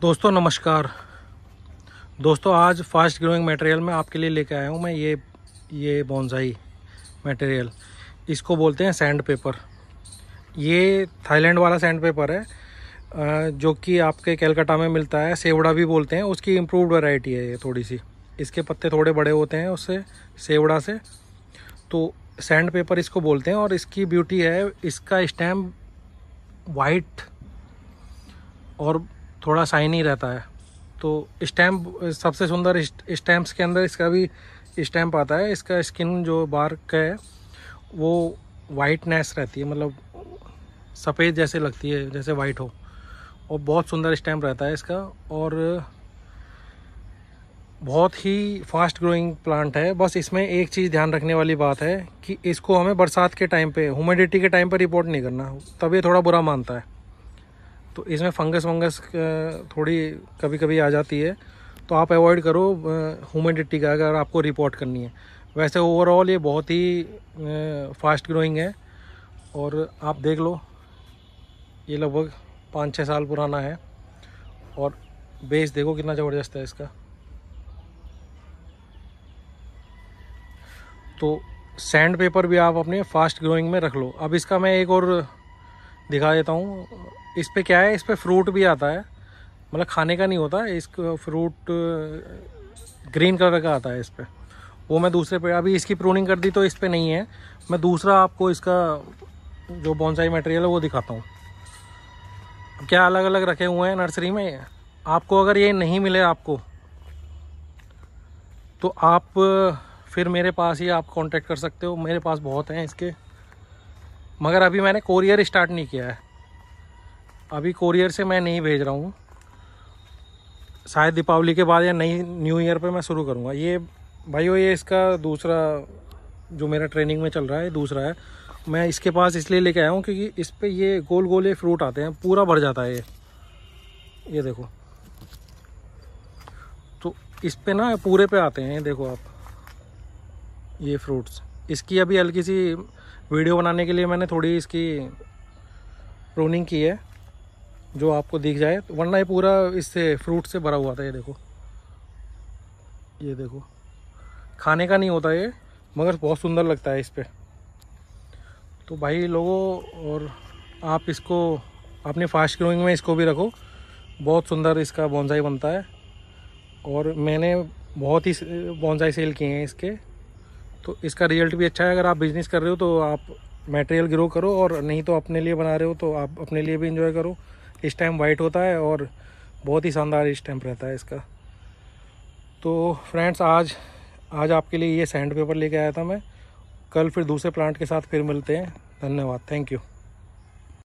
दोस्तों नमस्कार दोस्तों आज फास्ट ग्रोइंग मटेरियल में आपके लिए लेके आया हूँ मैं ये ये बॉन्जाई मटेरियल इसको बोलते हैं सैंड पेपर ये थाईलैंड वाला सैंड पेपर है जो कि आपके कैलकाटा में मिलता है सेवड़ा भी बोलते हैं उसकी इम्प्रूवड वैरायटी है ये थोड़ी सी इसके पत्ते थोड़े बड़े होते हैं उससे सेवड़ा से तो सैंड पेपर इसको बोलते हैं और इसकी ब्यूटी है इसका स्टैम्प वाइट और थोड़ा शाइनी रहता है तो स्टैम्प सबसे सुंदर स्टैम्प्स के अंदर इसका भी स्टैम्प आता है इसका स्किन जो बार का है वो वाइटनेस रहती है मतलब सफ़ेद जैसे लगती है जैसे वाइट हो और बहुत सुंदर स्टैम्प रहता है इसका और बहुत ही फास्ट ग्रोइंग प्लांट है बस इसमें एक चीज़ ध्यान रखने वाली बात है कि इसको हमें बरसात के टाइम पे ह्यूमिडिटी के टाइम पर रिपोर्ट नहीं करना तब ये थोड़ा बुरा मानता है तो इसमें फंगस वंगस थोड़ी कभी कभी आ जाती है तो आप अवॉइड करो ह्यूमिडिटी का अगर आपको रिपोर्ट करनी है वैसे ओवरऑल ये बहुत ही फास्ट ग्रोइंग है और आप देख लो ये लगभग पाँच छः साल पुराना है और बेस देखो कितना ज़बरदस्त है इसका तो सैंड पेपर भी आप अपने फास्ट ग्रोइंग में रख लो अब इसका मैं एक और दिखा देता हूँ इस पर क्या है इस पर फ्रूट भी आता है मतलब खाने का नहीं होता इस फ्रूट ग्रीन कलर का आता है इस पर वो मैं दूसरे पे अभी इसकी प्रूनिंग कर दी तो इस पर नहीं है मैं दूसरा आपको इसका जो बॉन्साई मटेरियल है वो दिखाता हूँ क्या अलग अलग रखे हुए हैं नर्सरी में आपको अगर ये नहीं मिले आपको तो आप फिर मेरे पास ही आप कांटेक्ट कर सकते हो मेरे पास बहुत हैं इसके मगर अभी मैंने कोरियर स्टार्ट नहीं किया है अभी कोरियर से मैं नहीं भेज रहा हूँ शायद दीपावली के बाद या नई न्यू ईयर पे मैं शुरू करूँगा ये भाई ये इसका दूसरा जो मेरा ट्रेनिंग में चल रहा है दूसरा है मैं इसके पास इसलिए लेके आया हूँ क्योंकि इस पर ये गोल गोल ये फ्रूट आते हैं पूरा भर जाता है ये ये देखो तो इस पर ना पूरे पे आते हैं देखो आप ये फ्रूट्स इसकी अभी हल्की सी वीडियो बनाने के लिए मैंने थोड़ी इसकी प्रोनिंग की है जो आपको दिख जाए वरना ये पूरा इससे फ्रूट से भरा हुआ था ये देखो ये देखो खाने का नहीं होता ये मगर बहुत सुंदर लगता है इस पर तो भाई लोगों और आप इसको अपने फास्ट ग्रोइंग में इसको भी रखो बहुत सुंदर इसका बॉन्जाई बनता है और मैंने बहुत ही बॉन्जाई सेल किए हैं इसके तो इसका रिजल्ट भी अच्छा है अगर आप बिज़नेस कर रहे हो तो आप मटेरियल ग्रो करो और नहीं तो अपने लिए बना रहे हो तो आप अपने लिए भी इंजॉय करो इस टाइम वाइट होता है और बहुत ही शानदार इस टाइम रहता है इसका तो फ्रेंड्स आज आज आपके लिए ये सैंड पेपर लेके आया था मैं कल फिर दूसरे प्लांट के साथ फिर मिलते हैं धन्यवाद थैंक यू